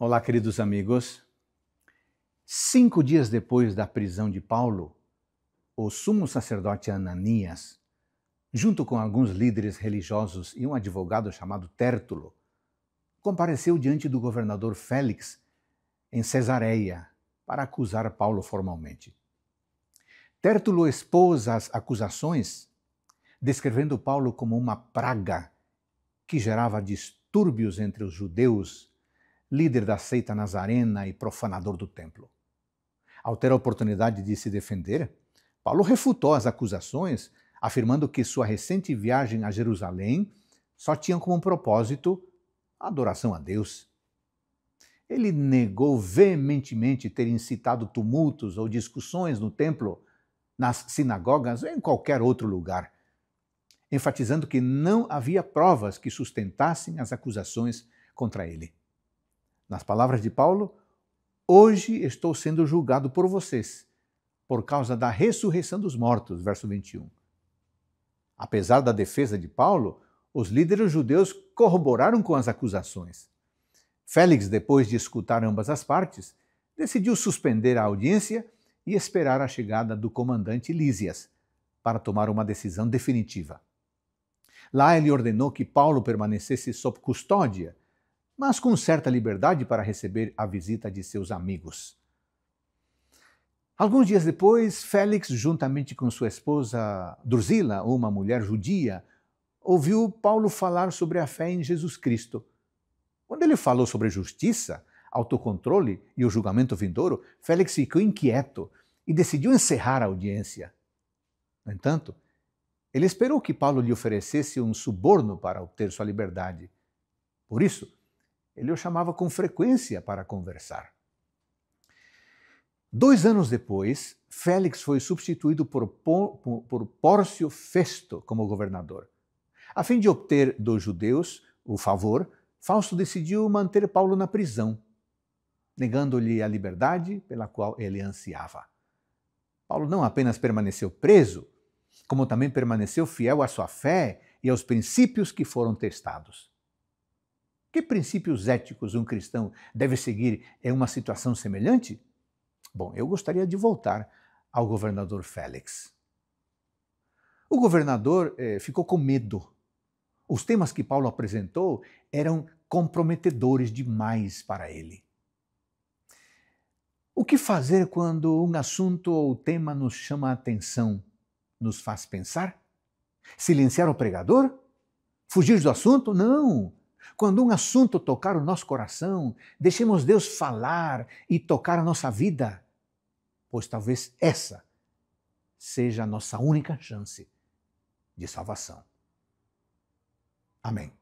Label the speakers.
Speaker 1: Olá, queridos amigos. Cinco dias depois da prisão de Paulo, o sumo sacerdote Ananias, junto com alguns líderes religiosos e um advogado chamado Tértulo, compareceu diante do governador Félix em Cesareia para acusar Paulo formalmente. Tértulo expôs as acusações, descrevendo Paulo como uma praga que gerava distúrbios entre os judeus líder da seita nazarena e profanador do templo. Ao ter a oportunidade de se defender, Paulo refutou as acusações, afirmando que sua recente viagem a Jerusalém só tinha como propósito a adoração a Deus. Ele negou veementemente ter incitado tumultos ou discussões no templo, nas sinagogas ou em qualquer outro lugar, enfatizando que não havia provas que sustentassem as acusações contra ele. Nas palavras de Paulo, hoje estou sendo julgado por vocês, por causa da ressurreição dos mortos, verso 21. Apesar da defesa de Paulo, os líderes judeus corroboraram com as acusações. Félix, depois de escutar ambas as partes, decidiu suspender a audiência e esperar a chegada do comandante Lísias para tomar uma decisão definitiva. Lá ele ordenou que Paulo permanecesse sob custódia mas com certa liberdade para receber a visita de seus amigos. Alguns dias depois, Félix, juntamente com sua esposa Drusila, uma mulher judia, ouviu Paulo falar sobre a fé em Jesus Cristo. Quando ele falou sobre justiça, autocontrole e o julgamento vindouro, Félix ficou inquieto e decidiu encerrar a audiência. No entanto, ele esperou que Paulo lhe oferecesse um suborno para obter sua liberdade. Por isso, ele o chamava com frequência para conversar. Dois anos depois, Félix foi substituído por, por, por Pórcio Festo como governador. A fim de obter dos judeus o favor, Fausto decidiu manter Paulo na prisão, negando-lhe a liberdade pela qual ele ansiava. Paulo não apenas permaneceu preso, como também permaneceu fiel à sua fé e aos princípios que foram testados. Que princípios éticos um cristão deve seguir em uma situação semelhante? Bom, eu gostaria de voltar ao governador Félix. O governador eh, ficou com medo. Os temas que Paulo apresentou eram comprometedores demais para ele. O que fazer quando um assunto ou tema nos chama a atenção, nos faz pensar? Silenciar o pregador? Fugir do assunto? Não! Quando um assunto tocar o nosso coração, deixemos Deus falar e tocar a nossa vida, pois talvez essa seja a nossa única chance de salvação. Amém.